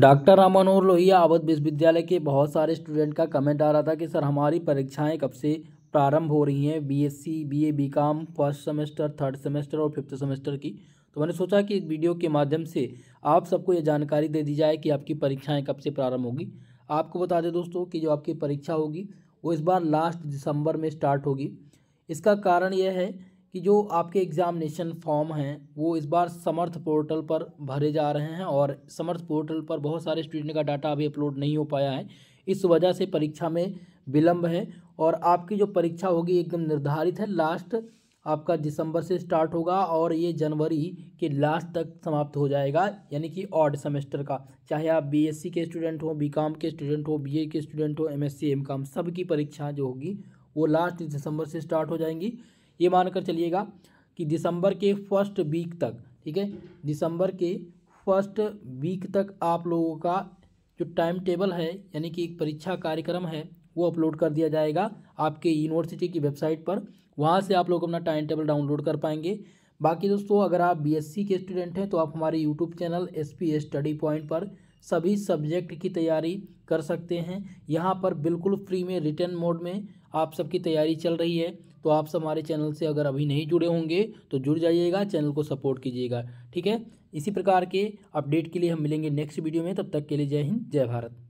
doctor Ram Manohar Lohia Awadh विश्वविद्यालय के बहुत सारे स्टूडेंट का कमेंट आ रहा था कि सर हमारी परीक्षाएं कब से प्रारंभ हो रही हैं BSc BA BCom first semester third semester और फिफ्थ सेमेस्टर की तो मैंने सोचा कि इस वीडियो के माध्यम से आप सबको ये जानकारी दे दी जाए कि आपकी परीक्षाएँ कब से प्रारंभ होगी आपको बता दें दोस्तों कि जो आपकी परीक्षा होगी वो इस बार लास्ट दिसंबर में स्टार्ट होगी इसका कारण यह है कि जो आपके एग्ज़ामिनेशन फॉर्म हैं वो इस बार समर्थ पोर्टल पर भरे जा रहे हैं और समर्थ पोर्टल पर बहुत सारे स्टूडेंट का डाटा अभी अपलोड नहीं हो पाया है इस वजह से परीक्षा में विलम्ब है और आपकी जो परीक्षा होगी एकदम निर्धारित है लास्ट आपका दिसंबर से स्टार्ट होगा और ये जनवरी के लास्ट तक समाप्त हो जाएगा यानी कि ऑड सेमेस्टर का चाहे आप बीएससी के स्टूडेंट हो बीकॉम के स्टूडेंट हो बीए के स्टूडेंट हो एमएससी एमकॉम सब की परीक्षा जो होगी वो लास्ट दिसंबर से स्टार्ट हो जाएंगी ये मानकर चलिएगा कि दिसंबर के फर्स्ट वीक तक ठीक है दिसंबर के फर्स्ट वीक तक आप लोगों का जो टाइम टेबल है यानी कि एक परीक्षा कार्यक्रम है वो अपलोड कर दिया जाएगा आपके यूनिवर्सिटी की वेबसाइट पर वहाँ से आप लोग अपना टाइम टेबल डाउनलोड कर पाएंगे बाकी दोस्तों अगर आप बीएससी के स्टूडेंट हैं तो आप हमारे YouTube channel S P study point पर सभी सब्जेक्ट की तैयारी कर सकते हैं यहाँ पर बिल्कुल फ्री में रिटर्न मोड में आप सबकी तैयारी चल रही है तो आप सब हमारे चैनल से अगर अभी नहीं जुड़े होंगे तो जुड़ जाइएगा चैनल को सपोर्ट कीजिएगा ठीक है इसी प्रकार के अपडेट के लिए हम मिलेंगे नेक्स्ट वीडियो में तब तक के लिए जय हिंद जय भारत